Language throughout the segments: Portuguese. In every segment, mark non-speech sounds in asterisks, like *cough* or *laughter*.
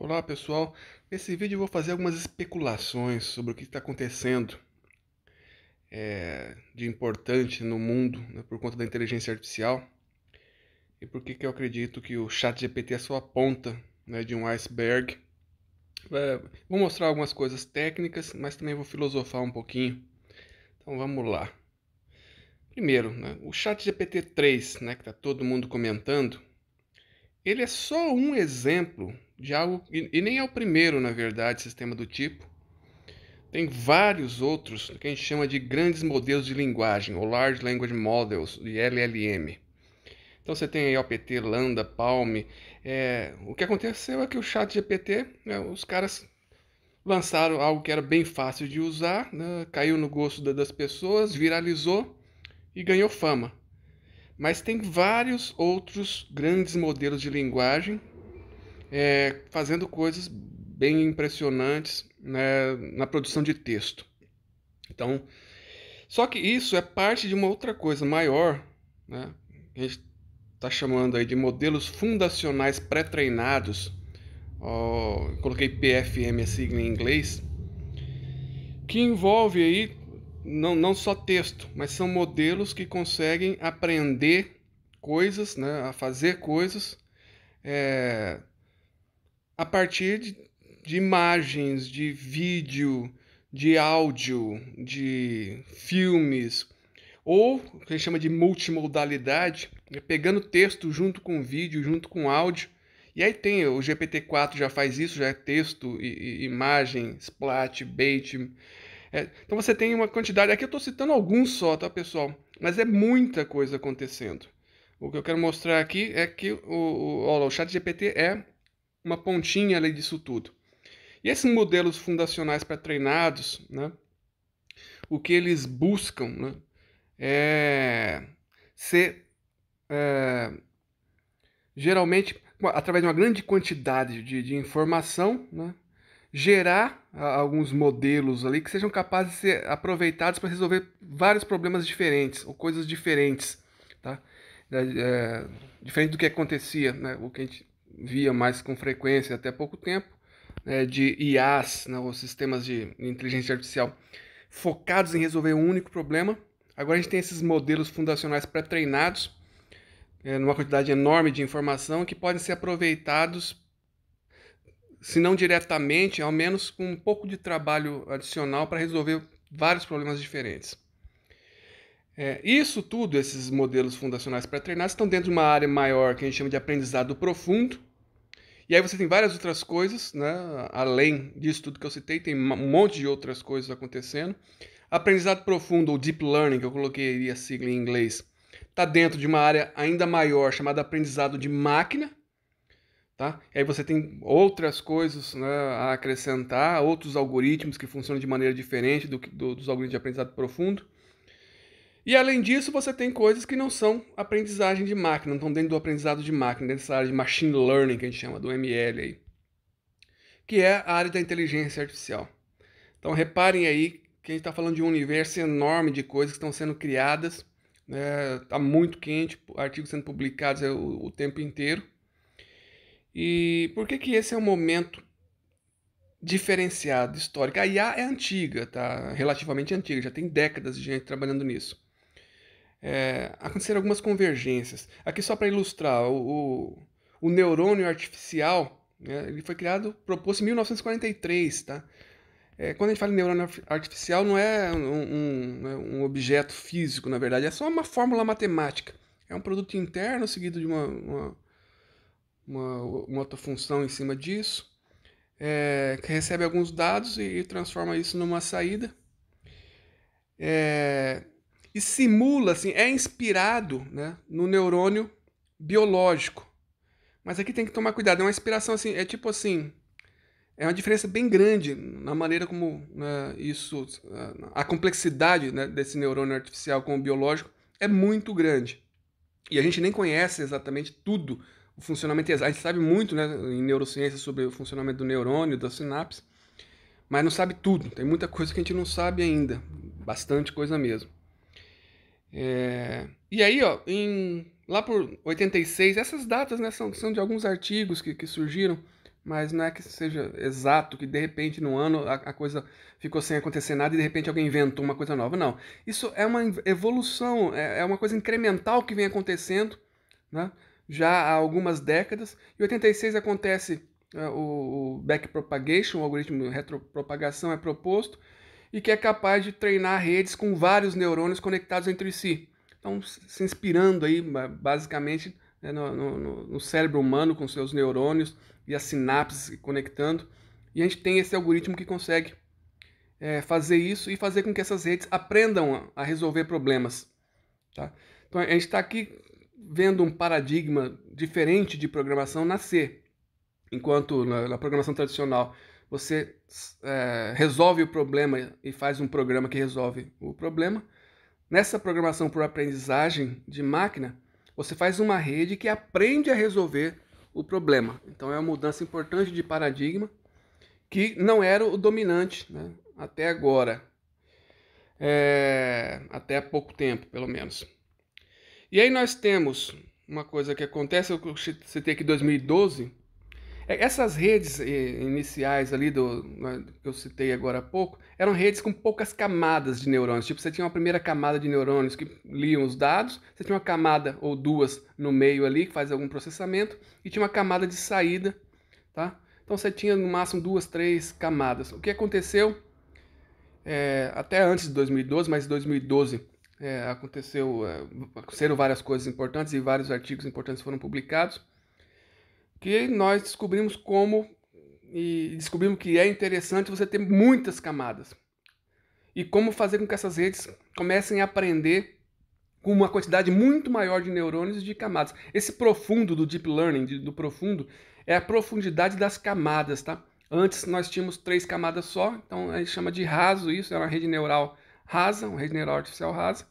Olá pessoal, nesse vídeo eu vou fazer algumas especulações sobre o que está acontecendo é, de importante no mundo né, por conta da inteligência artificial e por que eu acredito que o chat GPT é a ponta né, de um iceberg. É, vou mostrar algumas coisas técnicas, mas também vou filosofar um pouquinho. Então vamos lá. Primeiro, né, o chat GPT 3, né, que está todo mundo comentando, ele é só um exemplo de algo, e nem é o primeiro, na verdade, sistema do tipo. Tem vários outros que a gente chama de grandes modelos de linguagem, ou Large Language Models, de LLM. Então você tem aí OPT, Lambda, Palm. É, o que aconteceu é que o chat GPT, né, os caras lançaram algo que era bem fácil de usar, né, caiu no gosto da, das pessoas, viralizou e ganhou fama. Mas tem vários outros grandes modelos de linguagem é, fazendo coisas bem impressionantes né, na produção de texto. Então, só que isso é parte de uma outra coisa maior, né? A gente está chamando aí de modelos fundacionais pré-treinados. coloquei PFM a sigla em inglês, que envolve aí não, não só texto, mas são modelos que conseguem aprender coisas, né, a fazer coisas é, a partir de, de imagens, de vídeo, de áudio, de filmes, ou o que a gente chama de multimodalidade, é pegando texto junto com vídeo, junto com áudio. E aí tem o GPT-4 já faz isso, já é texto, e, e, imagem, splat, bait, é, então você tem uma quantidade. Aqui eu estou citando alguns só, tá, pessoal? Mas é muita coisa acontecendo. O que eu quero mostrar aqui é que o, o, olha, o chat GPT é uma pontinha ali disso tudo. E esses modelos fundacionais para treinados, né, o que eles buscam né, é ser é, geralmente através de uma grande quantidade de, de informação, né, gerar alguns modelos ali que sejam capazes de ser aproveitados para resolver vários problemas diferentes ou coisas diferentes, tá? É, diferente do que acontecia, né? O que a gente via mais com frequência até pouco tempo, né? de IAs, né? os sistemas de inteligência artificial focados em resolver um único problema. Agora a gente tem esses modelos fundacionais pré-treinados, é, numa quantidade enorme de informação que podem ser aproveitados se não diretamente, ao menos com um pouco de trabalho adicional para resolver vários problemas diferentes. É, isso tudo, esses modelos fundacionais pré-treinados, estão dentro de uma área maior que a gente chama de aprendizado profundo. E aí você tem várias outras coisas, né? além disso tudo que eu citei, tem um monte de outras coisas acontecendo. Aprendizado profundo, ou deep learning, que eu coloquei a sigla em inglês, está dentro de uma área ainda maior chamada aprendizado de máquina, Tá? E aí você tem outras coisas né, a acrescentar, outros algoritmos que funcionam de maneira diferente do, do, dos algoritmos de aprendizado profundo. E além disso, você tem coisas que não são aprendizagem de máquina, não estão dentro do aprendizado de máquina, dentro dessa área de machine learning que a gente chama, do ML aí, que é a área da inteligência artificial. Então reparem aí que a gente está falando de um universo enorme de coisas que estão sendo criadas, está né, tá muito quente, artigos sendo publicados é, o, o tempo inteiro. E por que que esse é um momento diferenciado, histórico? A IA é antiga, tá? Relativamente antiga, já tem décadas de gente trabalhando nisso. É, aconteceram algumas convergências. Aqui só para ilustrar, o, o, o, neurônio artificial, né, ele foi criado, proposto em 1943, tá? É, quando a gente fala em neurônio artificial, não é um, um, né, um objeto físico, na verdade, é só uma fórmula matemática. É um produto interno seguido de uma, uma uma, uma outra função em cima disso, é, que recebe alguns dados e, e, transforma isso numa saída. É, e simula, assim, é inspirado né, no neurônio biológico. Mas aqui tem que tomar cuidado, é uma inspiração assim, é tipo assim, é uma diferença bem grande na maneira como né, isso, a complexidade né, desse neurônio artificial com o biológico é muito grande. E a gente nem conhece exatamente tudo o funcionamento exato. A gente sabe muito né, em neurociência sobre o funcionamento do neurônio, da sinapse, mas não sabe tudo. Tem muita coisa que a gente não sabe ainda, bastante coisa mesmo. É... E aí, ó, em... lá por 86, essas datas né, são, são de alguns artigos que, que surgiram, mas não é que seja exato, que de repente no ano a, a coisa ficou sem acontecer nada e de repente alguém inventou uma coisa nova. Não. Isso é uma evolução, é, é uma coisa incremental que vem acontecendo, né? já há algumas décadas. Em 86 acontece uh, o, o backpropagation, o algoritmo de retropropagação é proposto, e que é capaz de treinar redes com vários neurônios conectados entre si. Então, se inspirando aí, basicamente, né, no, no, no, cérebro humano com seus neurônios e as sinapses conectando. E a gente tem esse algoritmo que consegue é, fazer isso e fazer com que essas redes aprendam a, a resolver problemas. Tá? Então, a gente está aqui vendo um paradigma diferente de programação nascer. Enquanto na, na programação tradicional você é, resolve o problema e faz um programa que resolve o problema, nessa programação por aprendizagem de máquina, você faz uma rede que aprende a resolver o problema. Então é uma mudança importante de paradigma que não era o dominante né? até agora, é, até há pouco tempo, pelo menos. E aí nós temos uma coisa que acontece, eu citei aqui 2012, é, essas redes eh, iniciais ali do né, que eu citei agora há pouco eram redes com poucas camadas de neurônios. Tipo, você tinha uma primeira camada de neurônios que liam os dados, você tinha uma camada ou duas no meio ali que faz algum processamento e tinha uma camada de saída, tá? Então você tinha no máximo duas, três camadas. O que aconteceu é, até antes de 2012, mas 2012 é, aconteceu, é, aconteceram várias coisas importantes e vários artigos importantes foram publicados, que nós descobrimos como e descobrimos que é interessante você ter muitas camadas e como fazer com que essas redes comecem a aprender com uma quantidade muito maior de neurônios e de camadas. Esse profundo do deep learning, de, do profundo, é a profundidade das camadas, tá? Antes nós tínhamos três camadas só, então a gente chama de raso isso, é uma rede neural rasa, uma rede neural artificial rasa,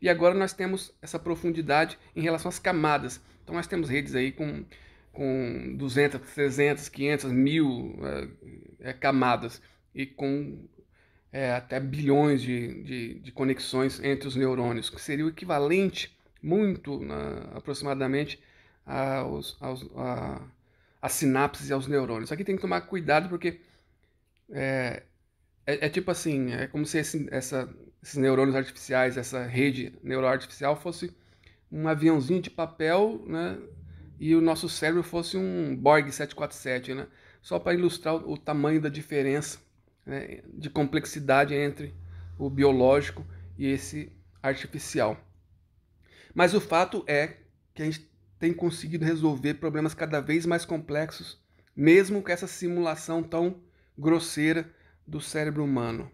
e agora nós temos essa profundidade em relação às camadas. Então nós temos redes aí com, com 200, 300, 500, mil é, é, camadas e com é, até bilhões de, de, de, conexões entre os neurônios, que seria o equivalente, muito aproximadamente, aos, aos, a, às sinapses e aos neurônios. Aqui tem que tomar cuidado porque é, é, é, tipo assim, é como se esse, essa, esses neurônios artificiais, essa rede neural artificial fosse um aviãozinho de papel, né? E o nosso cérebro fosse um Borg 747, né? Só para ilustrar o, o tamanho da diferença né? de complexidade entre o biológico e esse artificial. Mas o fato é que a gente tem conseguido resolver problemas cada vez mais complexos, mesmo com essa simulação tão grosseira do cérebro humano.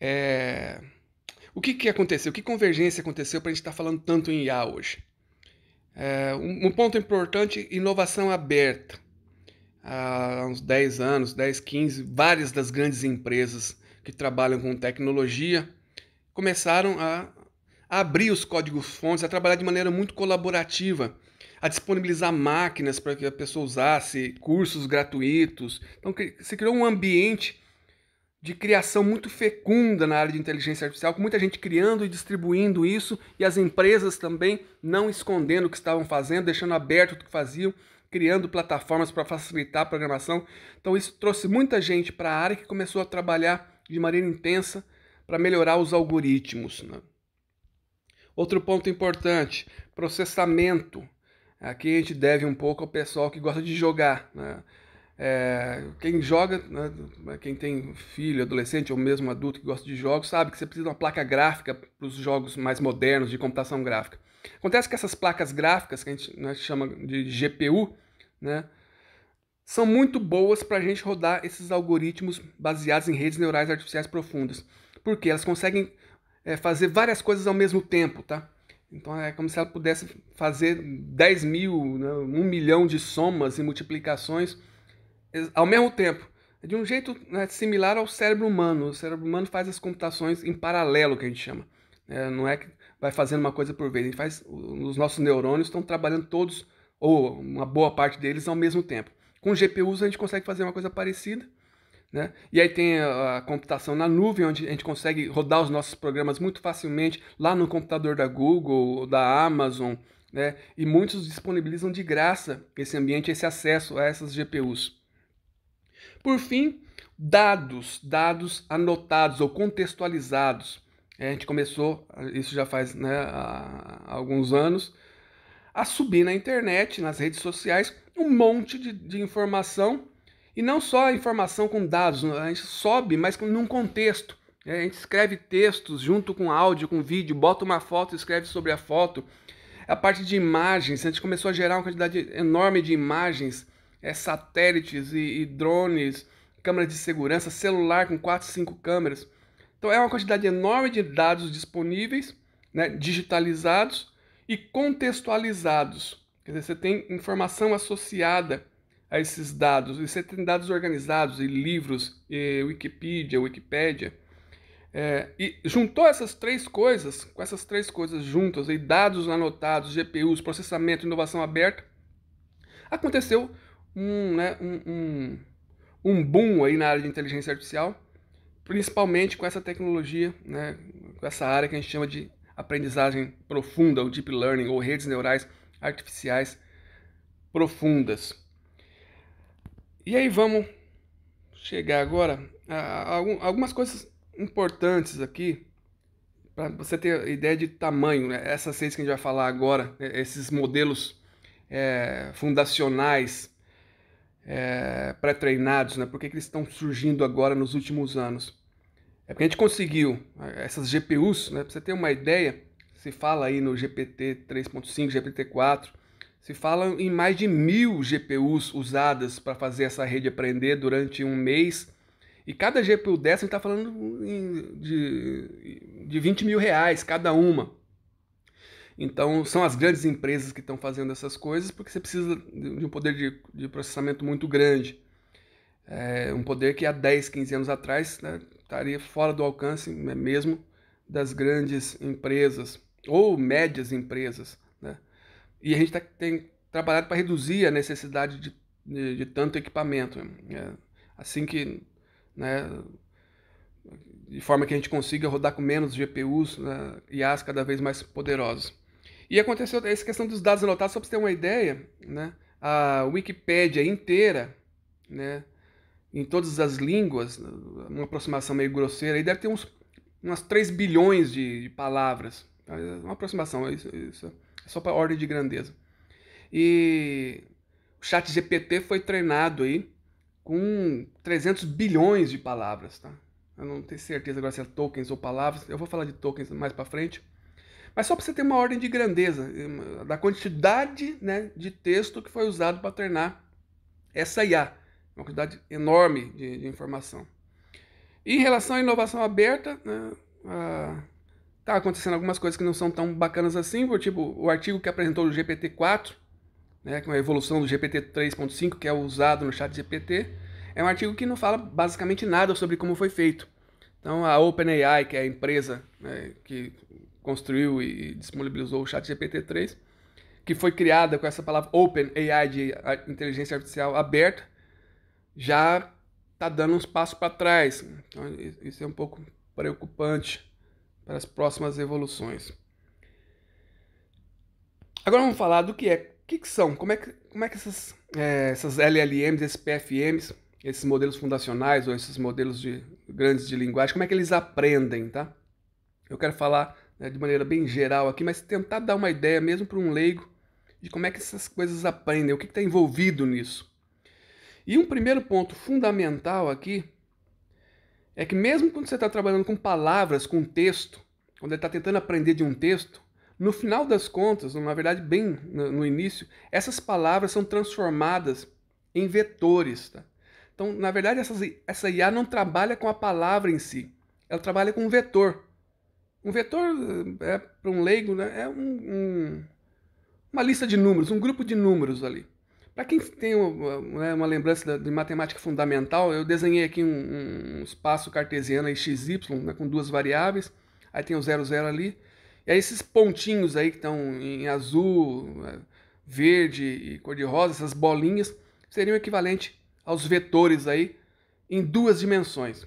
É... O que, que aconteceu? Que convergência aconteceu para a gente estar tá falando tanto em IA hoje? É, um, um, ponto importante, inovação aberta. Há uns 10 anos, 10, 15, várias das grandes empresas que trabalham com tecnologia começaram a, abrir os códigos-fontes, a trabalhar de maneira muito colaborativa, a disponibilizar máquinas para que a pessoa usasse, cursos gratuitos. Então, se criou um ambiente de criação muito fecunda na área de inteligência artificial, com muita gente criando e distribuindo isso, e as empresas também não escondendo o que estavam fazendo, deixando aberto o que faziam, criando plataformas para facilitar a programação. Então isso trouxe muita gente para a área que começou a trabalhar de maneira intensa para melhorar os algoritmos. Né? Outro ponto importante, processamento. Aqui a gente deve um pouco ao pessoal que gosta de jogar. Né? É, quem joga, né, quem tem filho, adolescente ou mesmo adulto que gosta de jogos, sabe que você precisa de uma placa gráfica para os jogos mais modernos de computação gráfica. Acontece que essas placas gráficas, que a gente né, chama de GPU, né, são muito boas para a gente rodar esses algoritmos baseados em redes neurais artificiais profundas, porque elas conseguem é, fazer várias coisas ao mesmo tempo, tá? Então é como se ela pudesse fazer 10 mil, né, 1 milhão de somas e multiplicações ao mesmo tempo, é de um jeito né, similar ao cérebro humano. O cérebro humano faz as computações em paralelo, que a gente chama. É, não é que vai fazendo uma coisa por vez. A gente faz, os nossos neurônios estão trabalhando todos, ou uma boa parte deles, ao mesmo tempo. Com GPUs a gente consegue fazer uma coisa parecida. Né? E aí tem a, computação na nuvem, onde a gente consegue rodar os nossos programas muito facilmente lá no computador da Google, da Amazon, né? e muitos disponibilizam de graça esse ambiente, esse acesso a essas GPUs. Por fim, dados, dados anotados ou contextualizados. É, a gente começou, isso já faz né, há alguns anos, a subir na internet, nas redes sociais, um monte de, de informação. E não só a informação com dados, a gente sobe, mas num contexto. É, a gente escreve textos junto com áudio, com vídeo, bota uma foto, escreve sobre a foto. A parte de imagens, a gente começou a gerar uma quantidade enorme de imagens é, satélites e, e drones, câmeras de segurança, celular com 4, 5 câmeras. Então é uma quantidade enorme de dados disponíveis, né, digitalizados e contextualizados. Quer dizer, você tem informação associada a esses dados, e você tem dados organizados, e livros, e Wikipedia, Wikipédia. É, e juntou essas três coisas, com essas três coisas juntas, e dados anotados, GPUs, processamento, inovação aberta, aconteceu um, né, um, um, um boom aí na área de inteligência artificial, principalmente com essa tecnologia, né, com essa área que a gente chama de aprendizagem profunda, ou deep learning, ou redes neurais artificiais profundas. E aí vamos chegar agora a, algumas coisas importantes aqui para você ter ideia de tamanho. Né? Essas seis que a gente vai falar agora, né, esses modelos é, fundacionais é, pré-treinados, né? Por que, que eles estão surgindo agora nos últimos anos? É porque a gente conseguiu é, essas GPUs, né? Para você ter uma ideia, se fala aí no GPT 3.5, GPT 4, se fala em mais de mil GPUs usadas para fazer essa rede aprender durante um mês. E cada GPU dessa a gente está falando de, de 20 mil reais cada uma. Então, são as grandes empresas que estão fazendo essas coisas, porque você precisa de um poder de, de processamento muito grande. É um poder que há 10, 15 anos atrás né, estaria fora do alcance né, mesmo das grandes empresas ou médias empresas. Né? E a gente tá, tem trabalhado para reduzir a necessidade de, de, de tanto equipamento. É, assim que. Né, de forma que a gente consiga rodar com menos GPUs né, e as cada vez mais poderosos. E aconteceu essa questão dos dados anotados, só para você ter uma ideia, né? a Wikipédia inteira, né? em todas as línguas, uma aproximação meio grosseira, aí deve ter uns umas 3 bilhões de, de palavras. Tá, é uma aproximação, é isso, é isso é só para ordem de grandeza. E o chat GPT foi treinado aí com 300 bilhões de palavras, tá? Eu não tenho certeza agora se é tokens ou palavras. Eu vou falar de tokens mais para frente. Mas só para você ter uma ordem de grandeza, da quantidade né, de texto que foi usado para treinar essa IA. Uma quantidade enorme de, de informação. E em relação à inovação aberta, né, a, tá acontecendo algumas coisas que não são tão bacanas assim, por, tipo o artigo que apresentou o GPT-4, né, com a evolução do GPT 3.5, que é usado no chat GPT, é um artigo que não fala basicamente nada sobre como foi feito. Então a OpenAI, que é a empresa né, que construiu e disponibilizou o ChatGPT 3, que foi criada com essa palavra Open AI de inteligência artificial aberta, já está dando uns passos para trás. Então, isso é um pouco preocupante para as próximas evoluções. Agora vamos falar do que é, o que, que são, como é que, como é que essas, é, essas LLMs, esses PFMs, esses modelos fundacionais ou esses modelos de, grandes de linguagem, como é que eles aprendem, tá? Eu quero falar né, de maneira bem geral aqui, mas tentar dar uma ideia mesmo para um leigo de como é que essas coisas aprendem, o que está envolvido nisso. E um primeiro ponto fundamental aqui é que mesmo quando você está trabalhando com palavras, com texto, quando ele está tentando aprender de um texto, no final das contas, na verdade, bem no, início, essas palavras são transformadas em vetores. Tá? Então, na verdade, essa IA não trabalha com a palavra em si, ela trabalha com um vetor. Um vetor, eh, é, para um leigo, né, é um, um, uma lista de números, um grupo de números ali. Para quem tem uma, né, uma, lembrança de matemática fundamental, eu desenhei aqui um, um espaço cartesiano aí, XY, né, com duas variáveis, aí tem o 00 ali, e aí esses pontinhos aí que estão em azul, é, verde e cor-de-rosa, essas bolinhas, seriam equivalente aos vetores aí em duas dimensões.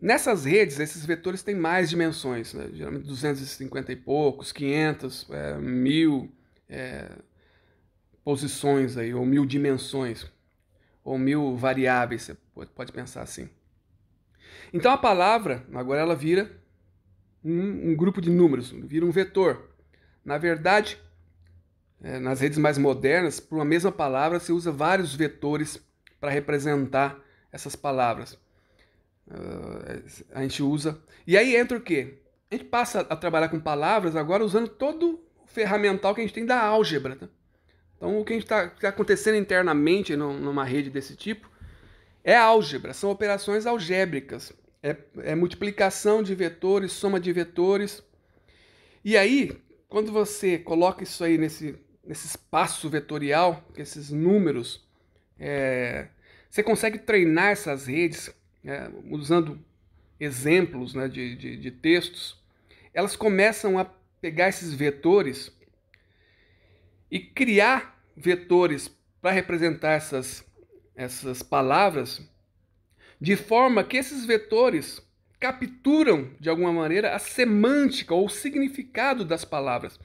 Nessas redes, esses vetores têm mais dimensões, né? geralmente 250 e poucos, 500, é, mil é, posições, aí, ou mil dimensões, ou mil variáveis, você pode pensar assim. Então a palavra, agora ela vira um, um grupo de números, vira um vetor. Na verdade, é, nas redes mais modernas, por uma mesma palavra, se usa vários vetores para representar essas palavras. Ah, é, a gente usa. E aí entra o quê? A gente passa a trabalhar com palavras agora usando todo o ferramental que a gente tem da álgebra. Tá? Então, o que está tá acontecendo internamente numa rede desse tipo é álgebra, são operações algébricas. É, é multiplicação de vetores, soma de vetores. E aí, quando você coloca isso aí nesse, nesse espaço vetorial, esses números, é, você consegue treinar essas redes é, usando exemplos né, de, de, de textos, elas começam a pegar esses vetores e criar vetores para representar essas, essas palavras, de forma que esses vetores capturam, de alguma maneira, a semântica ou o significado das palavras.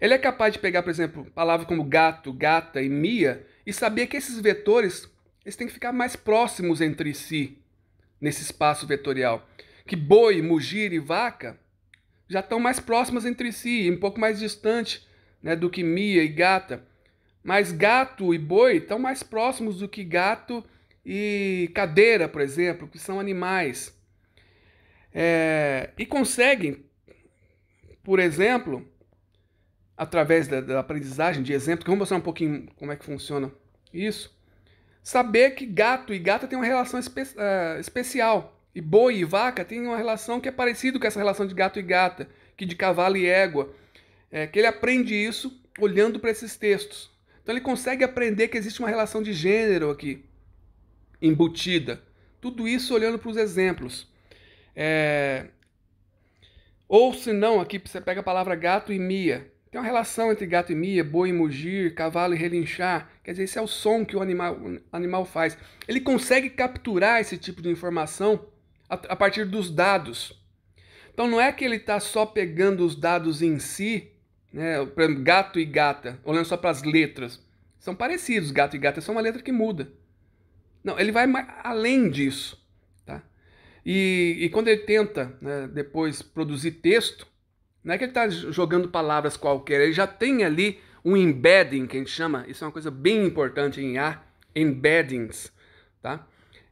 Ele é capaz de pegar, por exemplo, palavras como gato, gata e mia e saber que esses vetores eles têm que ficar mais próximos entre si nesse espaço vetorial. Que boi, mugir e vaca já estão mais próximas entre si, um pouco mais distante né, do que Mia e Gata. Mas gato e boi estão mais próximos do que gato e cadeira, por exemplo, que são animais. É, e conseguem, por exemplo, através da, da aprendizagem de exemplo, que eu vou mostrar um pouquinho como é que funciona isso, saber que gato e gata tem uma relação espe uh, especial. E boi e vaca tem uma relação que é parecida com essa relação de gato e gata, que de cavalo e égua. É, que ele aprende isso olhando para esses textos. Então ele consegue aprender que existe uma relação de gênero aqui, embutida. Tudo isso olhando para os exemplos. É... Ou se não, aqui você pega a palavra gato e mia. Tem uma relação entre gato e mia, boi e mugir, cavalo e relinchar. Quer dizer, esse é o som que o animal, o animal faz. Ele consegue capturar esse tipo de informação a, a partir dos dados. Então não é que ele está só pegando os dados em si, né? gato e gata, olhando só para as letras. São parecidos, gato e gata, é só uma letra que muda. Não, ele vai além disso. Tá? E, e quando ele tenta né, depois produzir texto, não é que ele está jogando palavras qualquer, ele já tem ali um embedding, que a gente chama, isso é uma coisa bem importante em A, embeddings, tá?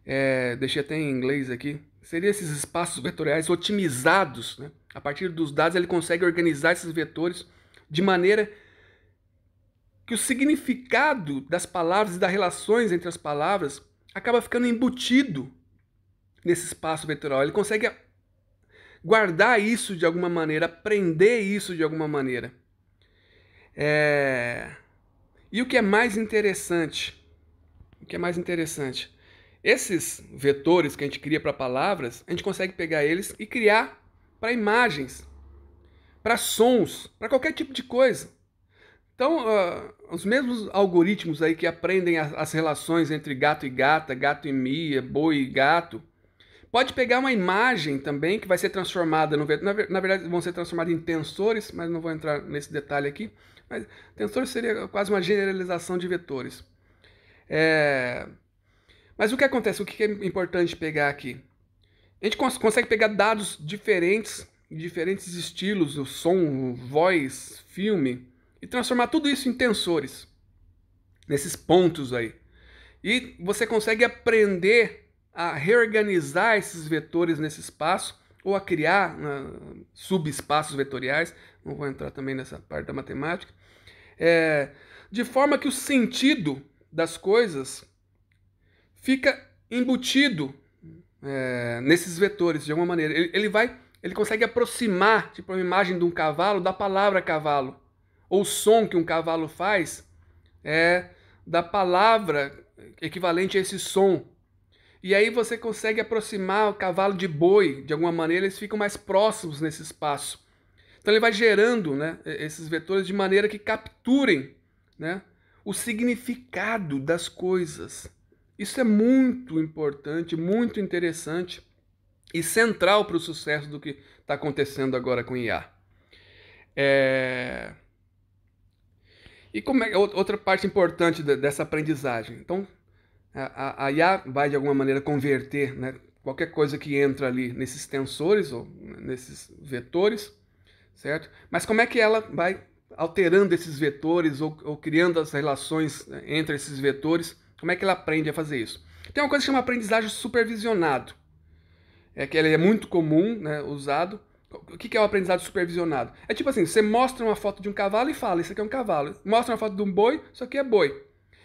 É, deixei até em inglês aqui. Seriam esses espaços vetoriais otimizados, né? A partir dos dados ele consegue organizar esses vetores de maneira que o significado das palavras e das relações entre as palavras acaba ficando embutido nesse espaço vetorial. Ele consegue guardar isso de alguma maneira, aprender isso de alguma maneira. É... E o que é mais interessante? O que é mais interessante? Esses vetores que a gente cria para palavras, a gente consegue pegar eles e criar para imagens, para sons, para qualquer tipo de coisa. Então, uh, os mesmos algoritmos aí que aprendem as relações entre gato e gata, gato e mia, boi e gato, Pode pegar uma imagem também que vai ser transformada, no, vetor. na verdade vão ser transformadas em tensores, mas não vou entrar nesse detalhe aqui. Mas tensores seria quase uma generalização de vetores. É, mas o que acontece? O que é importante pegar aqui? A gente cons consegue pegar dados diferentes, diferentes estilos, o som, o voz, filme, e transformar tudo isso em tensores, nesses pontos aí. E você consegue aprender a reorganizar esses vetores nesse espaço ou a criar uh, subespaços vetoriais, não vou entrar também nessa parte da matemática, é, de forma que o sentido das coisas fica embutido é, nesses vetores, de alguma maneira. Ele, ele, vai, ele consegue aproximar, tipo, a imagem de um cavalo da palavra cavalo, ou o som que um cavalo faz é da palavra equivalente a esse som e aí você consegue aproximar o cavalo de boi, de alguma maneira, eles ficam mais próximos nesse espaço. Então ele vai gerando né, esses vetores de maneira que capturem né, o significado das coisas. Isso é muito importante, muito interessante e central para o sucesso do que está acontecendo agora com IA. É... E como é outra parte importante dessa aprendizagem? Então, a, a IA vai de alguma maneira converter né, qualquer coisa que entra ali nesses tensores ou nesses vetores, certo? Mas como é que ela vai alterando esses vetores ou, ou criando as relações né, entre esses vetores? Como é que ela aprende a fazer isso? Tem uma coisa que chama aprendizagem supervisionado, é que ele é muito comum, né, usado. O que é o aprendizado supervisionado? É tipo assim, você mostra uma foto de um cavalo e fala, isso aqui é um cavalo. Mostra uma foto de um boi, isso aqui é boi.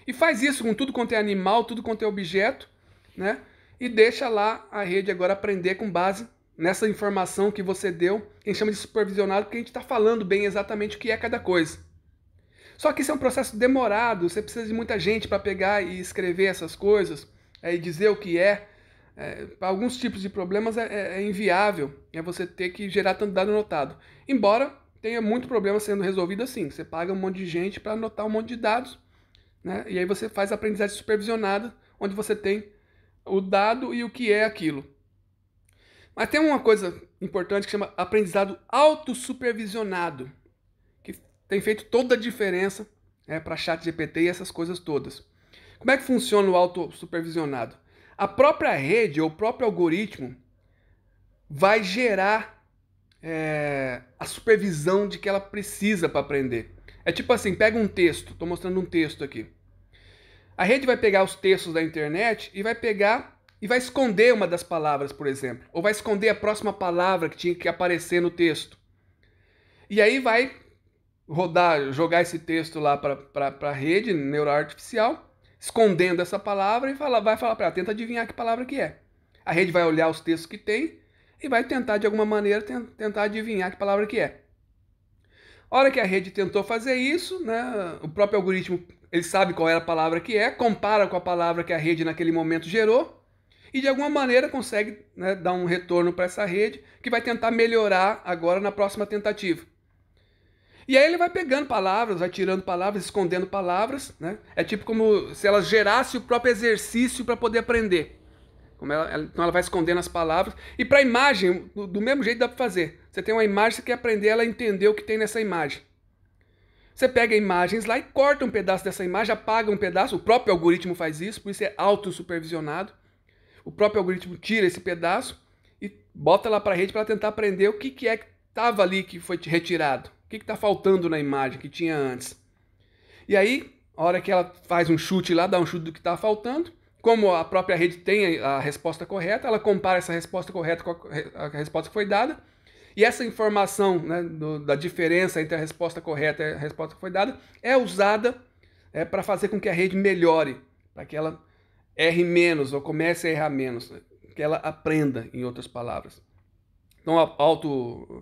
E faz isso com tudo quanto é animal, tudo quanto é objeto, né? E deixa lá a rede agora aprender com base nessa informação que você deu. A gente chama de supervisionado porque a gente está falando bem exatamente o que é cada coisa. Só que isso é um processo demorado, você precisa de muita gente para pegar e escrever essas coisas é, e dizer o que é. é para alguns tipos de problemas é, é, é, inviável, é você ter que gerar tanto dado anotado. Embora tenha muito problema sendo resolvido assim, você paga um monte de gente para anotar um monte de dados né? E aí você faz a aprendizagem supervisionada, onde você tem o dado e o que é aquilo. Mas tem uma coisa importante que chama aprendizado autossupervisionado, que tem feito toda a diferença né, para chat GPT e essas coisas todas. Como é que funciona o autossupervisionado? A própria rede ou o próprio algoritmo vai gerar é, a supervisão de que ela precisa para aprender. É tipo assim, pega um texto, estou mostrando um texto aqui. A rede vai pegar os textos da internet e vai pegar e vai esconder uma das palavras, por exemplo, ou vai esconder a próxima palavra que tinha que aparecer no texto. E aí vai rodar, jogar esse texto lá para a rede neural artificial, escondendo essa palavra e fala, vai falar para ela, tenta adivinhar que palavra que é. A rede vai olhar os textos que tem e vai tentar de alguma maneira tentar adivinhar que palavra que é. A hora que a rede tentou fazer isso, né, o próprio algoritmo ele sabe qual era a palavra que é, compara com a palavra que a rede naquele momento gerou e de alguma maneira consegue né, dar um retorno para essa rede que vai tentar melhorar agora na próxima tentativa. E aí ele vai pegando palavras, vai tirando palavras, escondendo palavras, né? É tipo como se ela gerasse o próprio exercício para poder aprender. Como ela, ela, então ela vai escondendo as palavras. E para a imagem, do, do mesmo jeito dá para fazer. Você tem uma imagem, você quer aprender ela entender o que tem nessa imagem. Você pega imagens lá e corta um pedaço dessa imagem, apaga um pedaço, o próprio algoritmo faz isso, por isso é auto supervisionado. O próprio algoritmo tira esse pedaço e bota lá para a rede para tentar aprender o que, que é que estava ali que foi retirado, o que está faltando na imagem que tinha antes. E aí, a hora que ela faz um chute lá, dá um chute do que está faltando, como a própria rede tem a resposta correta, ela compara essa resposta correta com a resposta que foi dada e essa informação né, do, da diferença entre a resposta correta e a resposta que foi dada é usada é, para fazer com que a rede melhore, para que ela erre menos ou comece a errar menos, né, que ela aprenda, em outras palavras. Então, auto,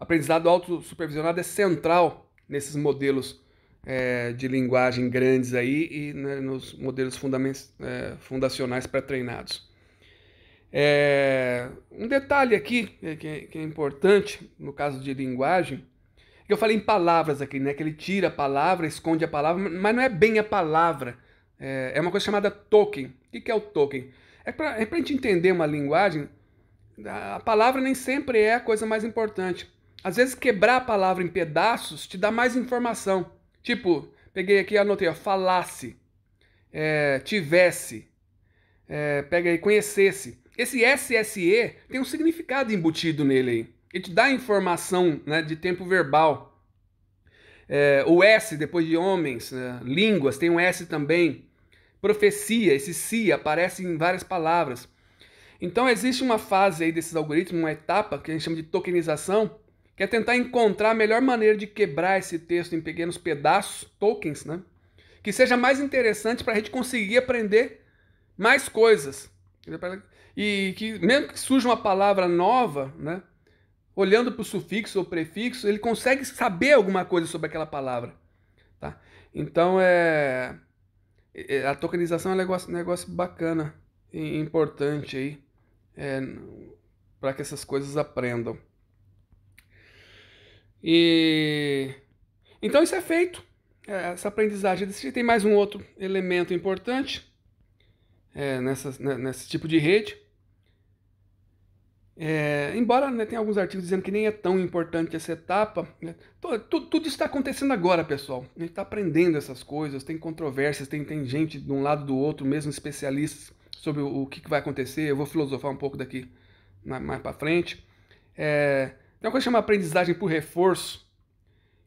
aprendizado autossupervisionado é central nesses modelos é, de linguagem grandes aí e né, nos modelos é, fundacionais pré-treinados. É, um detalhe aqui que é, que é importante no caso de linguagem, eu falei em palavras aqui, né? Que ele tira a palavra, esconde a palavra, mas não é bem a palavra. É, é uma coisa chamada token. O que é o token? É para é a gente entender uma linguagem, a palavra nem sempre é a coisa mais importante. Às vezes quebrar a palavra em pedaços te dá mais informação. Tipo, peguei aqui, anotei, ó, falasse, é, tivesse, é, pega aí, conhecesse. Esse SSE tem um significado embutido nele aí. Ele te dá informação né, de tempo verbal. É, o S depois de homens, né, línguas, tem um S também. Profecia, esse si aparece em várias palavras. Então existe uma fase aí desses algoritmos, uma etapa que a gente chama de tokenização, que é tentar encontrar a melhor maneira de quebrar esse texto em pequenos pedaços, tokens, né? Que seja mais interessante para a gente conseguir aprender mais coisas. E que mesmo que surja uma palavra nova, né? Olhando para o sufixo ou prefixo, ele consegue saber alguma coisa sobre aquela palavra. Tá? Então é, é a tokenização é um negócio, negócio bacana e importante aí é, para que essas coisas aprendam. E então isso é feito. É, essa aprendizagem é tem mais um outro elemento importante é, nessa, né, nesse tipo de rede, é, embora né, tenha alguns artigos dizendo que nem é tão importante essa etapa, né, tudo, tudo está acontecendo agora, pessoal. A gente está aprendendo essas coisas, tem controvérsias, tem, tem gente de um lado do outro, mesmo especialistas, sobre o, o que, que, vai acontecer. Eu vou filosofar um pouco daqui mais, mais para frente. É, tem uma coisa que chama aprendizagem por reforço,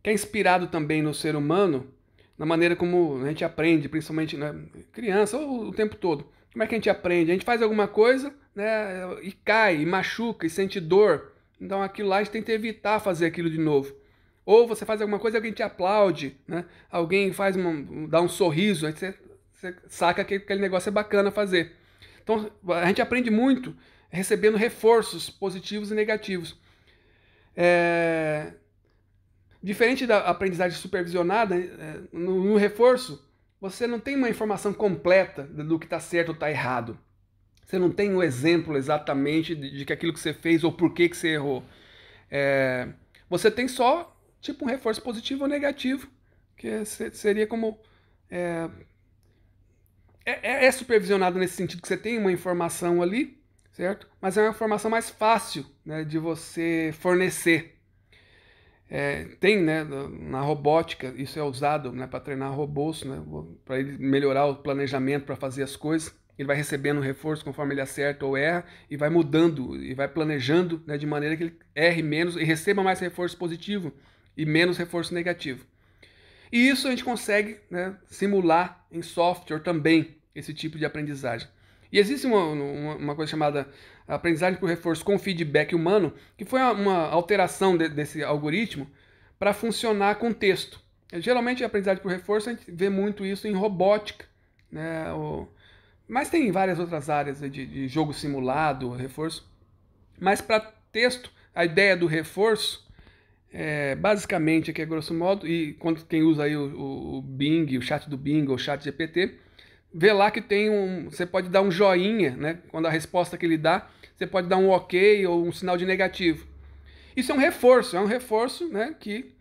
que é inspirado também no ser humano, na maneira como a gente aprende, principalmente né, criança, ou o tempo todo. Como é que a gente aprende? A gente faz alguma coisa, né? E cai, e machuca, e sente dor. Então aquilo lá a gente tenta evitar fazer aquilo de novo. Ou você faz alguma coisa, alguém te aplaude, né? Alguém faz uma, dá um sorriso, aí você, você saca que aquele negócio é bacana fazer. Então a gente aprende muito recebendo reforços positivos e negativos. É... Diferente da aprendizagem supervisionada, é, no reforço, você não tem uma informação completa do que está certo ou está errado. Você não tem o um exemplo exatamente de, que aquilo que você fez ou por que, que você errou. É, você tem só tipo um reforço positivo ou negativo, que é, seria como. É, é, é, é supervisionado nesse sentido que você tem uma informação ali, certo? Mas é uma informação mais fácil né, de você fornecer. É, tem, né, na robótica, isso é usado né, para treinar robôs, né, para ele melhorar o planejamento para fazer as coisas. Ele vai recebendo um reforço conforme ele acerta ou erra e vai mudando e vai planejando né, de maneira que ele erre menos e receba mais reforço positivo e menos reforço negativo. E isso a gente consegue né, simular em software também, esse tipo de aprendizagem. E existe uma, uma, uma, coisa chamada aprendizagem por reforço com feedback humano, que foi uma alteração de, desse algoritmo para funcionar com texto. Geralmente, a aprendizagem por reforço, a gente vê muito isso em robótica, né? Mas tem várias outras áreas de, de jogo simulado, reforço. Mas para texto, a ideia do reforço, é, basicamente, aqui é grosso modo, e quando quem usa aí o, o, o Bing, o chat do Bing ou o chat GPT, vê lá que tem um. Você pode dar um joinha, né? Quando a resposta que ele dá, você pode dar um ok ou um sinal de negativo. Isso é um reforço, é um reforço né, que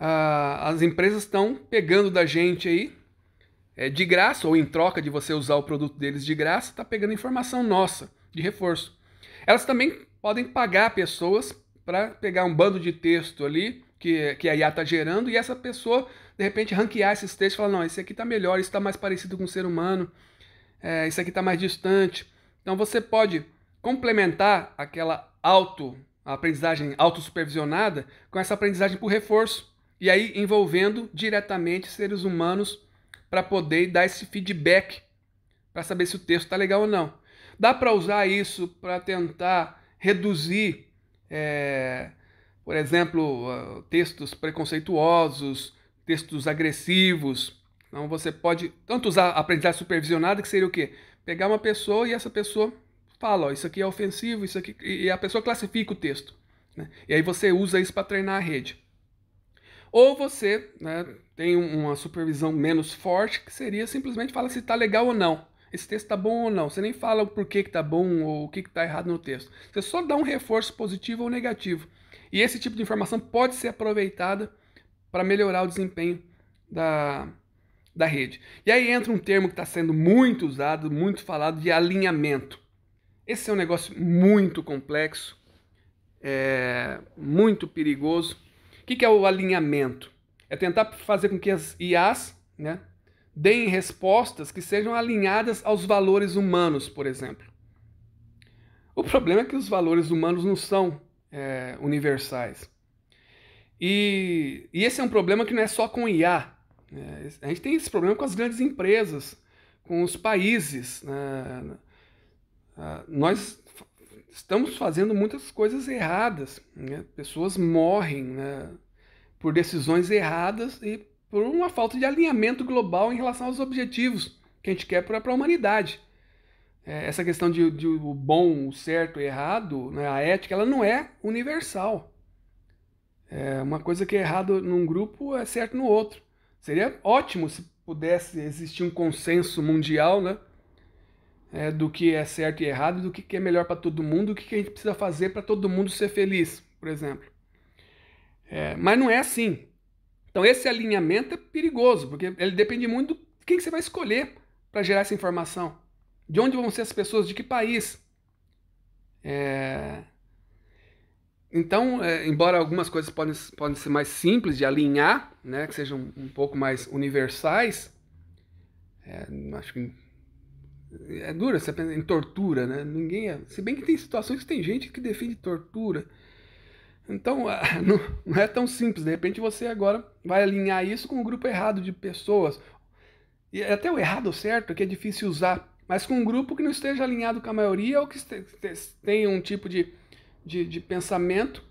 ah, as empresas estão pegando da gente aí é, de graça, ou em troca de você usar o produto deles de graça, está pegando informação nossa de reforço. Elas também podem pagar pessoas para pegar um bando de texto ali que, que a IA está gerando e essa pessoa de repente ranquear esses textos e falar, não, esse aqui está melhor, esse está mais parecido com o ser humano, é, esse aqui está mais distante. Então você pode complementar aquela auto aprendizagem autossupervisionada com essa aprendizagem por reforço. E aí envolvendo diretamente seres humanos para poder dar esse feedback para saber se o texto está legal ou não. Dá para usar isso para tentar reduzir, é, por exemplo, ah, textos preconceituosos, textos agressivos. Então você pode tanto usar aprendizagem supervisionada, que seria o quê? Pegar uma pessoa e essa pessoa fala, ó, isso aqui é ofensivo, isso aqui. E a pessoa classifica o texto. Né? E aí você usa isso para treinar a rede. Ou você né, tem uma supervisão menos forte, que seria simplesmente falar se está legal ou não. Esse texto está bom ou não. Você nem fala o porquê que está bom ou o que está errado no texto. Você só dá um reforço positivo ou negativo. E esse tipo de informação pode ser aproveitada para melhorar o desempenho da, da rede. E aí entra um termo que está sendo muito usado, muito falado, de alinhamento. Esse é um negócio muito complexo, é, muito perigoso. O que, que é o alinhamento? É tentar fazer com que as IAs né, deem respostas que sejam alinhadas aos valores humanos, por exemplo. O problema é que os valores humanos não são é, universais. E, e, esse é um problema que não é só com IA. Né? A gente tem esse problema com as grandes empresas, com os países. Né? Ah, nós estamos fazendo muitas coisas erradas. Né? Pessoas morrem né? por decisões erradas e por uma falta de alinhamento global em relação aos objetivos que a gente quer para a humanidade. É, essa questão de, de, o bom, o certo, o errado, né? a ética, ela não é universal. É, uma coisa que é errado num grupo é certo no outro. Seria ótimo se pudesse existir um consenso mundial, né? É, do que é certo e errado, do que é melhor para todo mundo, o que, que a gente precisa fazer para todo mundo ser feliz, por exemplo. É, mas não é assim. Então esse alinhamento é perigoso, porque ele depende muito de quem que você vai escolher para gerar essa informação. De onde vão ser as pessoas, de que país. É... Então, é, embora algumas coisas podem, podem ser mais simples de alinhar, né, que sejam um pouco mais universais, é, acho que é dura você pensa em tortura, né? Ninguém é, se bem que tem situações que tem gente que defende tortura. Então, *laughs* ah, não, não é tão simples. De repente você agora vai alinhar isso com um grupo errado de pessoas. E é até o errado ou certo que é difícil usar, mas com um grupo que não esteja alinhado com a maioria ou que tenha um tipo de de, de pensamento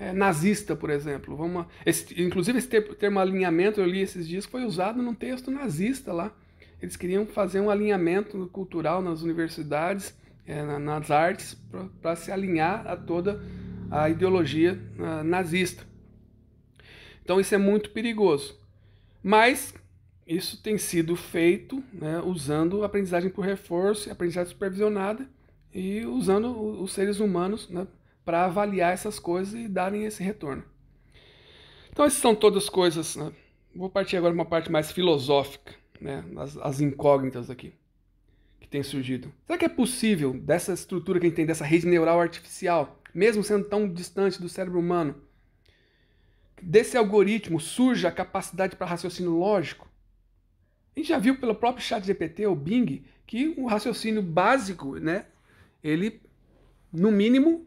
é, nazista, por exemplo. Vamos, esse, inclusive, esse termo, alinhamento, eu li esses dias, foi usado num texto nazista lá. Eles queriam fazer um alinhamento cultural nas universidades, é, na, nas artes, para se alinhar a toda a ideologia a, ah, nazista. Então, isso é muito perigoso. Mas isso tem sido feito né, usando aprendizagem por reforço, aprendizagem supervisionada e usando os seres humanos né, para avaliar essas coisas e darem esse retorno. Então, essas são todas coisas. Né? Vou partir agora para uma parte mais filosófica, né? as, as incógnitas aqui que têm surgido. Será que é possível, dessa estrutura que a gente tem, dessa rede neural artificial, mesmo sendo tão distante do cérebro humano, desse algoritmo surja a capacidade para raciocínio lógico? A gente já viu pelo próprio chat GPT, o Bing, que um raciocínio básico, né, ele, no mínimo,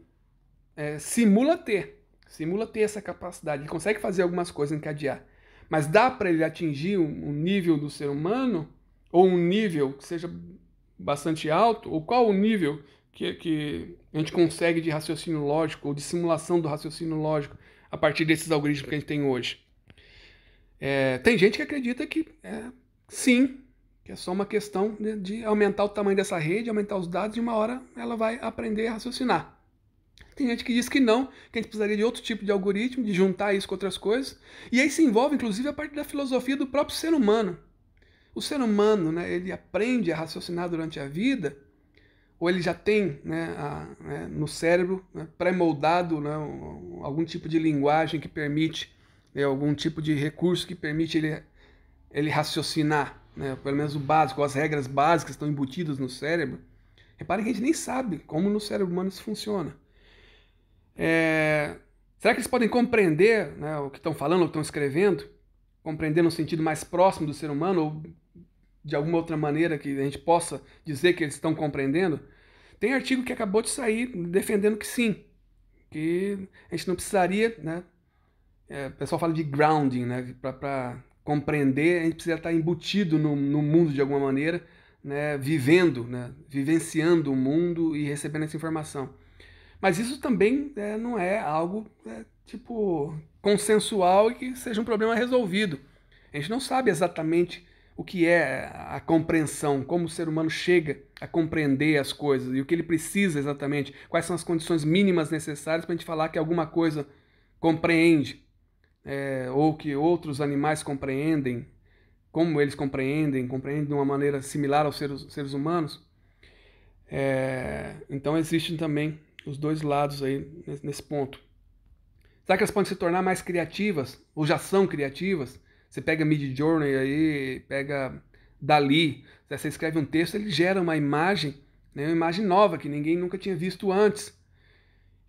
é, simula ter, simula ter essa capacidade. Ele consegue fazer algumas coisas, encadear. Mas dá para ele atingir um, um nível do ser humano, ou um nível que seja bastante alto, ou qual o nível que, que a gente consegue de raciocínio lógico, ou de simulação do raciocínio lógico, a partir desses algoritmos que a gente tem hoje. É, tem gente que acredita que é, sim, que é só uma questão de, de, aumentar o tamanho dessa rede, aumentar os dados, e uma hora ela vai aprender a raciocinar. Tem gente que diz que não, que a gente precisaria de outro tipo de algoritmo, de juntar isso com outras coisas. E aí se envolve, inclusive, a parte da filosofia do próprio ser humano. O ser humano, né, ele aprende a raciocinar durante a vida, ou ele já tem né, a, né, no cérebro né, pré-moldado né, algum tipo de linguagem que permite, né, algum tipo de recurso que permite ele, ele raciocinar, né, pelo menos o básico, as regras básicas estão embutidas no cérebro. Repare que a gente nem sabe como no cérebro humano isso funciona. É, será que eles podem compreender né, o que estão falando, o que estão escrevendo? Compreender no sentido mais próximo do ser humano ou de alguma outra maneira que a gente possa dizer que eles estão compreendendo? Tem artigo que acabou de sair defendendo que sim, que a gente não precisaria, né? É, o pessoal fala de grounding, né? Para compreender, a gente precisa estar embutido no, no mundo de alguma maneira, né? Vivendo, né? Vivenciando o mundo e recebendo essa informação. Mas isso também é, não é algo é, tipo consensual e que seja um problema resolvido. A gente não sabe exatamente o que é a compreensão, como o ser humano chega a compreender as coisas e o que ele precisa exatamente, quais são as condições mínimas necessárias para a gente falar que alguma coisa compreende, é, ou que outros animais compreendem, como eles compreendem, compreendem de uma maneira similar aos seres, seres humanos. É, então existem também os dois lados aí nesse ponto. Será que elas podem se tornar mais criativas? Ou já são criativas? Você pega Mid Journey aí, pega Dali, você escreve um texto, ele gera uma imagem, né, uma imagem nova que ninguém nunca tinha visto antes.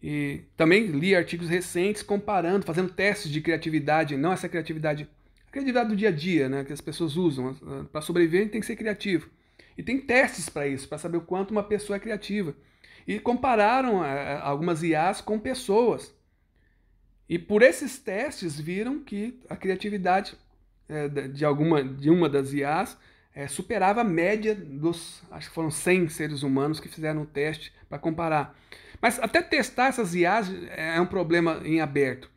E também li artigos recentes comparando, fazendo testes de criatividade, não essa criatividade, a criatividade do dia a dia, né, que as pessoas usam para sobreviver, tem que ser criativo. E tem testes para isso, para saber o quanto uma pessoa é criativa e compararam é, é, algumas IAs com pessoas. E por esses testes viram que a criatividade é, de, alguma, de uma das IAs superava a média dos, acho que foram 100 seres humanos que fizeram o teste para comparar. Mas até testar essas IAs é um problema em aberto,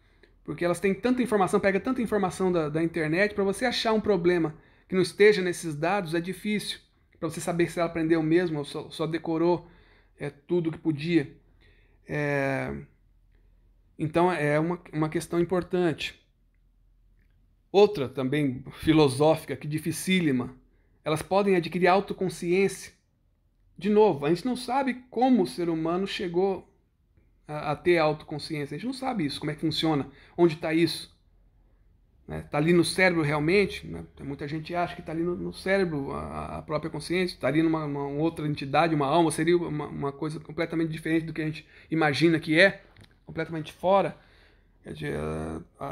porque elas têm tanta informação, pega tanta informação da, da internet, para você achar um problema que não esteja nesses dados é difícil, para você saber se ela aprendeu mesmo ou só, só decorou é, tudo que podia. É, então é uma, uma questão importante. Outra também filosófica, que dificílima, elas podem adquirir autoconsciência. De novo, a gente não sabe como o ser humano chegou a, a ter autoconsciência, a gente não sabe isso, como é que funciona, onde está isso. Está né? Tá ali no cérebro realmente? Né? Muita gente acha que está ali no, no cérebro a, a, própria consciência, está ali numa outra entidade, uma alma, seria uma, uma, coisa completamente diferente do que a gente imagina que é, completamente fora. Dizer, a,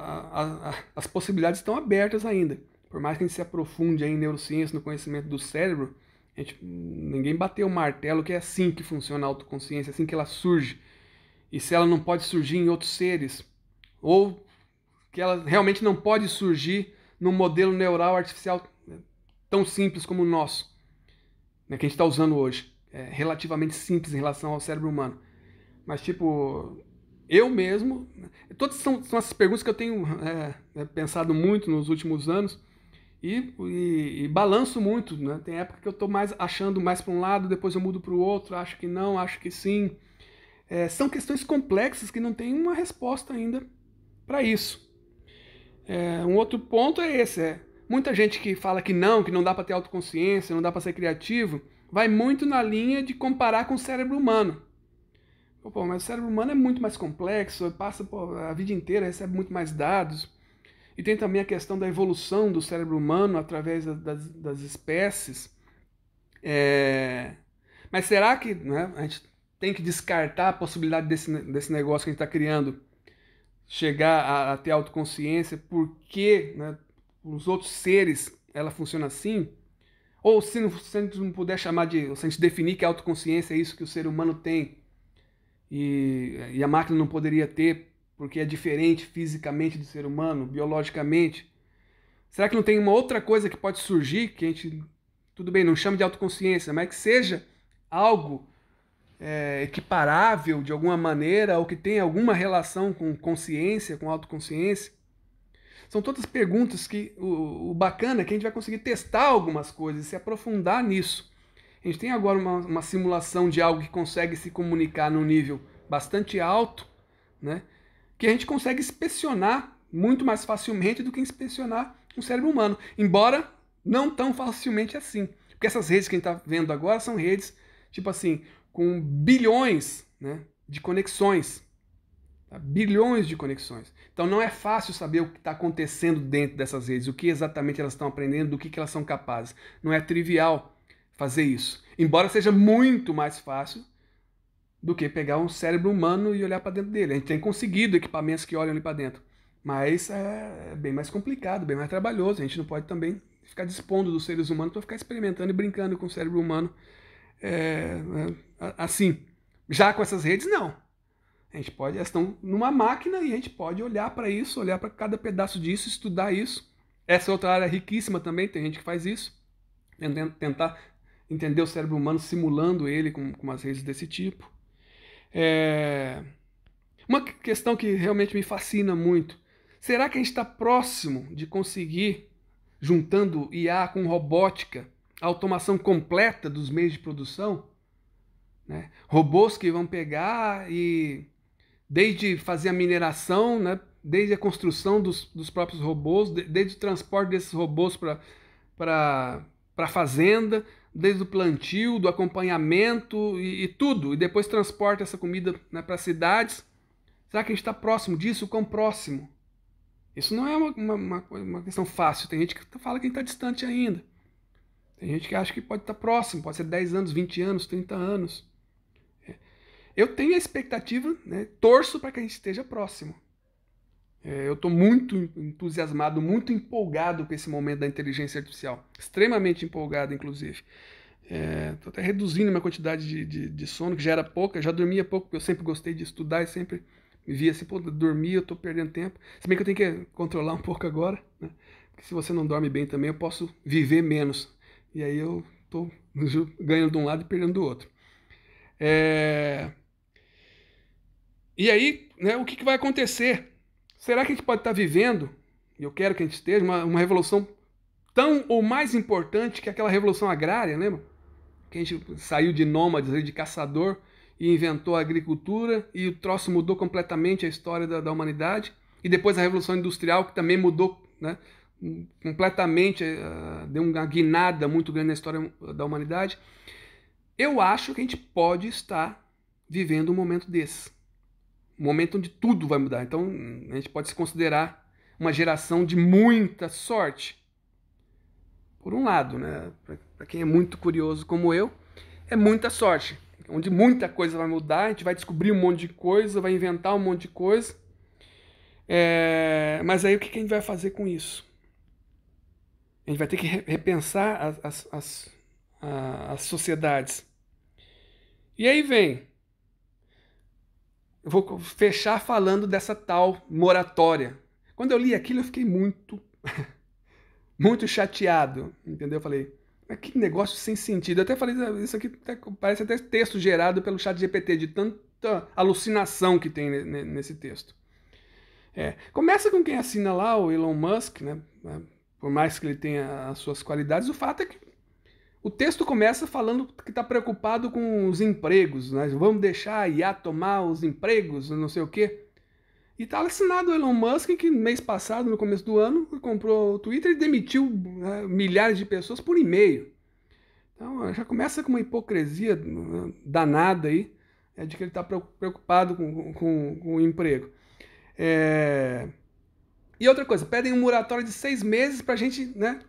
a, as possibilidades estão abertas ainda. Por mais que a gente se aprofunde em neurociência, no conhecimento do cérebro, a gente, ninguém bateu o martelo que é assim que funciona a autoconsciência, é assim que ela surge. E se ela não pode surgir em outros seres, ou que ela realmente não pode surgir num modelo neural artificial né, tão simples como o nosso, né, que a gente está usando hoje. É relativamente simples em relação ao cérebro humano. Mas, tipo, eu mesmo. Né, todas são, são essas perguntas que eu tenho é, né, pensado muito nos últimos anos e, e, e balanço muito. Né? Tem época que eu estou mais achando mais para um lado, depois eu mudo para o outro, acho que não, acho que sim. É, são questões complexas que não tem uma resposta ainda para isso. É, um outro ponto é esse. É, muita gente que fala que não, que não dá para ter autoconsciência, não dá para ser criativo, vai muito na linha de comparar com o cérebro humano. Pô, mas o cérebro humano é muito mais complexo, passa pô, a vida inteira, recebe muito mais dados. E tem também a questão da evolução do cérebro humano através das, das espécies. É... Mas será que né, a gente tem que descartar a possibilidade desse, desse negócio que a gente está criando chegar a, a ter autoconsciência, porque né, os outros seres ela funciona assim, ou se, não, se a gente não puder chamar de. Se a gente definir que a autoconsciência é isso que o ser humano tem e, e a máquina não poderia ter, porque é diferente fisicamente do ser humano, biologicamente. Será que não tem uma outra coisa que pode surgir que a gente, tudo bem, não chama de autoconsciência, mas que seja algo é, equiparável de alguma maneira ou que tem alguma relação com consciência, com autoconsciência? São todas perguntas que o, o bacana é que a gente vai conseguir testar algumas coisas, e se aprofundar nisso. A gente tem agora uma, uma simulação de algo que consegue se comunicar num nível bastante alto, né? que a gente consegue inspecionar muito mais facilmente do que inspecionar um cérebro humano, embora não tão facilmente assim. Porque essas redes que a gente está vendo agora são redes, tipo assim, com bilhões né, de conexões. Tá? Bilhões de conexões. Então não é fácil saber o que está acontecendo dentro dessas redes, o que exatamente elas estão aprendendo, do que, que elas são capazes. Não é trivial fazer isso. Embora seja muito mais fácil do que pegar um cérebro humano e olhar para dentro dele. A gente tem conseguido equipamentos que olham ali para dentro. Mas é, é bem mais complicado, bem mais trabalhoso. A gente não pode também ficar dispondo dos seres humanos para ficar experimentando e brincando com o cérebro humano. É, né? assim. Já com essas redes, não. A gente pode, elas estão numa máquina e a gente pode olhar para isso, olhar para cada pedaço disso, estudar isso. Essa é outra área é riquíssima também, tem gente que faz isso. Tentar entender o cérebro humano simulando ele com, com umas redes desse tipo. É... Uma questão que realmente me fascina muito. Será que a gente está próximo de conseguir, juntando IA com robótica, a automação completa dos meios de produção? Né? Robôs que vão pegar e, desde fazer a mineração, né? desde a construção dos, dos próprios robôs, de, desde o transporte desses robôs para a fazenda, desde o plantio, do acompanhamento e, e tudo, e depois transporta essa comida né, para as cidades. Será que a gente está próximo disso? Quão próximo? Isso não é uma, uma, uma questão fácil. Tem gente que tá, fala que está distante ainda. Tem gente que acha que pode estar tá próximo, pode ser 10 anos, 20 anos, 30 anos eu tenho a expectativa, né, torço para que a gente esteja próximo. É, eu estou muito entusiasmado, muito empolgado com esse momento da inteligência artificial. Extremamente empolgado, inclusive. Estou é, até reduzindo minha quantidade de, de, de, sono, que já era pouca, já dormia pouco, porque eu sempre gostei de estudar e sempre me via assim, pô, dormir, eu estou perdendo tempo. Se bem que eu tenho que controlar um pouco agora, né? Porque se você não dorme bem também, eu posso viver menos. E aí eu estou ganhando de um lado e perdendo do outro. É, e aí, né, o que, que vai acontecer? Será que a gente pode estar tá vivendo, e eu quero que a gente esteja, uma, uma revolução tão ou mais importante que aquela revolução agrária, lembra? Que a gente saiu de nômades, de caçador, e inventou a agricultura, e o troço mudou completamente a história da, da humanidade. E depois a Revolução Industrial, que também mudou né, completamente, uh, deu uma guinada muito grande na história da humanidade. Eu acho que a gente pode estar vivendo um momento desse momento onde tudo vai mudar. Então a gente pode se considerar uma geração de muita sorte. Por um lado, né? Para quem é muito curioso como eu, é muita sorte. Onde muita coisa vai mudar, a gente vai descobrir um monte de coisa, vai inventar um monte de coisa. É... Mas aí o que a gente vai fazer com isso? A gente vai ter que repensar as, as, as, as sociedades. E aí vem eu vou fechar falando dessa tal moratória. Quando eu li aquilo, eu fiquei muito, *laughs* muito chateado, entendeu? Eu falei, mas que negócio sem sentido. Eu até falei, ah, isso aqui tá, parece até texto gerado pelo chat GPT, de tanta alucinação que tem nesse texto. É. Começa com quem assina lá, o Elon Musk, né? É, por mais que ele tenha as suas qualidades, o fato é que o texto começa falando que está preocupado com os empregos, nós né? vamos deixar a IA tomar os empregos, não sei o quê. E está assinado o Elon Musk, que mês passado, no começo do ano, comprou o Twitter e demitiu né, milhares de pessoas por e-mail. Então já começa com uma hipocrisia né, danada aí, é de que ele está preocupado com, com, com, o emprego. É... E outra coisa, pedem um moratório de seis meses para a gente né,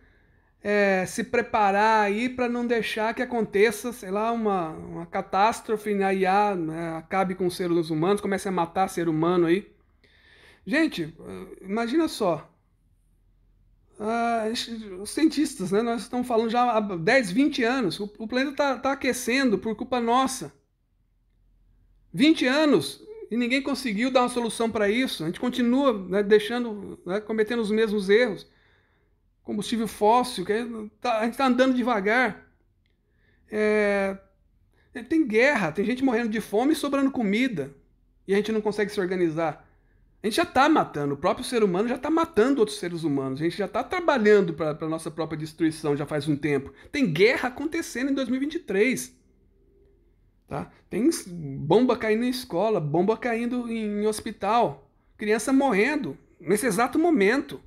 é, se preparar aí para não deixar que aconteça, sei lá, uma, uma catástrofe na IA, né, acabe com os seres humanos, comece a matar ser humano aí. Gente, imagina só. Ah, os cientistas, né? Nós estamos falando já há 10, 20 anos. O, o planeta está tá aquecendo por culpa nossa. 20 anos e ninguém conseguiu dar uma solução para isso. A gente continua né, deixando, né, cometendo os mesmos erros combustível fóssil, que tá, a gente está andando devagar. É, é, tem guerra, tem gente morrendo de fome e sobrando comida. E a gente não consegue se organizar. A gente já está matando, o próprio ser humano já está matando outros seres humanos. A gente já está trabalhando para a nossa própria destruição já faz um tempo. Tem guerra acontecendo em 2023. Tá? Tem bomba caindo em escola, bomba caindo em hospital, criança morrendo nesse exato momento.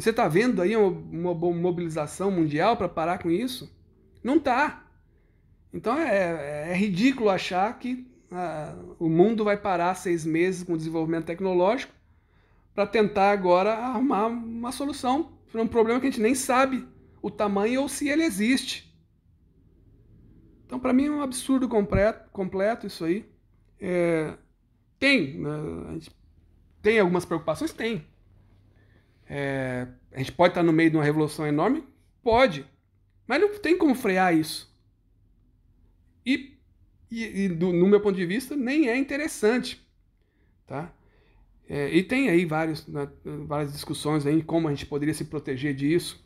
E você está vendo aí uma, mobilização mundial para parar com isso? Não está. Então é, é, é, ridículo achar que ah, o mundo vai parar seis meses com o desenvolvimento tecnológico para tentar agora arrumar uma solução para um problema que a gente nem sabe o tamanho ou se ele existe. Então, para mim, é um absurdo completo, completo isso aí. É, tem, né? tem algumas preocupações? Tem. É, a gente pode estar no meio de uma revolução enorme? Pode. Mas não tem como frear isso. E, e, e do, no meu ponto de vista, nem é interessante. Tá? É, e tem aí vários, né, várias discussões aí como a gente poderia se proteger disso,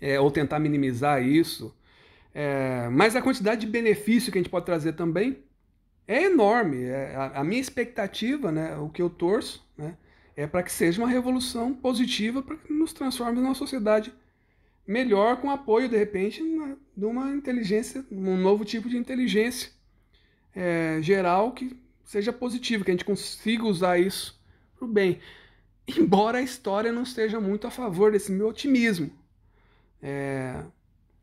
é, ou tentar minimizar isso. É, mas a quantidade de benefício que a gente pode trazer também é enorme. É, a, a, minha expectativa, né, o que eu torço, né, é para que seja uma revolução positiva, para que nos transforme numa sociedade melhor, com apoio, de repente, de uma inteligência, um novo tipo de inteligência é, geral que seja positiva, que a gente consiga usar isso para o bem. *laughs* Embora a história não esteja muito a favor desse meu otimismo. É,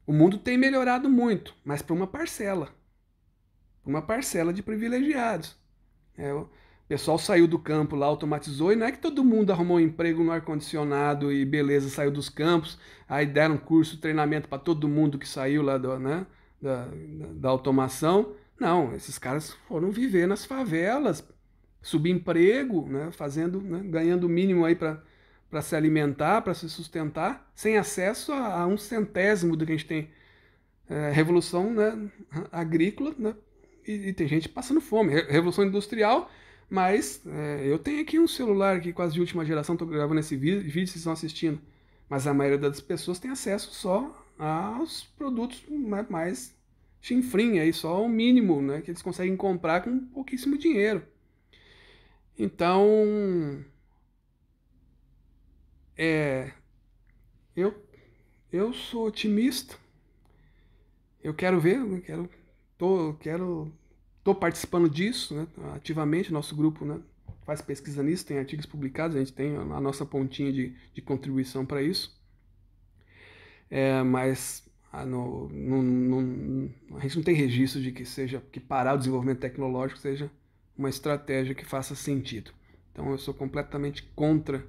o mundo tem melhorado muito, mas para uma parcela. Uma parcela de privilegiados. É, pessoal saiu do campo lá, automatizou, e não é que todo mundo arrumou um emprego no ar-condicionado e beleza, saiu dos campos, aí deram curso, treinamento para todo mundo que saiu lá do, né, da, da automação. Não, esses caras foram viver nas favelas, subemprego, né, fazendo, né, ganhando o mínimo aí para se alimentar, para se sustentar, sem acesso a, a, um centésimo do que a gente tem. É, revolução né, agrícola, né, e, e tem gente passando fome. Revolução industrial, mas é, eu tenho aqui um celular aqui quase de última geração, estou gravando esse vídeo, vocês estão assistindo. Mas a maioria das pessoas tem acesso só aos produtos mais chinfrim, aí só o mínimo né, que eles conseguem comprar com pouquíssimo dinheiro. Então, é, eu, eu sou otimista. Eu quero ver, eu quero, tô, quero Estou participando disso né, ativamente, nosso grupo né, faz pesquisa nisso, tem artigos publicados, a gente tem a nossa pontinha de, de contribuição para isso. É, mas a, ah, no, no, no, a gente não tem registro de que seja que parar o desenvolvimento tecnológico seja uma estratégia que faça sentido. Então eu sou completamente contra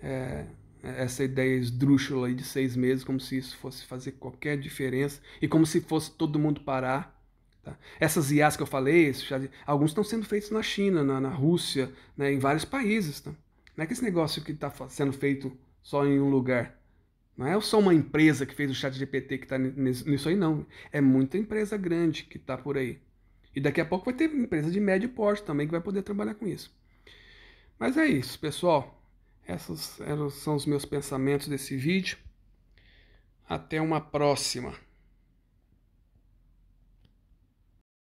é, essa ideia esdrúxula de seis meses, como se isso fosse fazer qualquer diferença e como se fosse todo mundo parar Tá? Essas IAs que eu falei, alguns estão sendo feitos na China, na, na Rússia, né, em vários países. Tá? Não é que esse negócio que está sendo feito só em um lugar. Não é só uma empresa que fez o chat GPT que está nisso aí, não. É muita empresa grande que está por aí. E daqui a pouco vai ter empresa de médio porte também que vai poder trabalhar com isso. Mas é isso, pessoal. Esses são os meus pensamentos desse vídeo. Até uma próxima.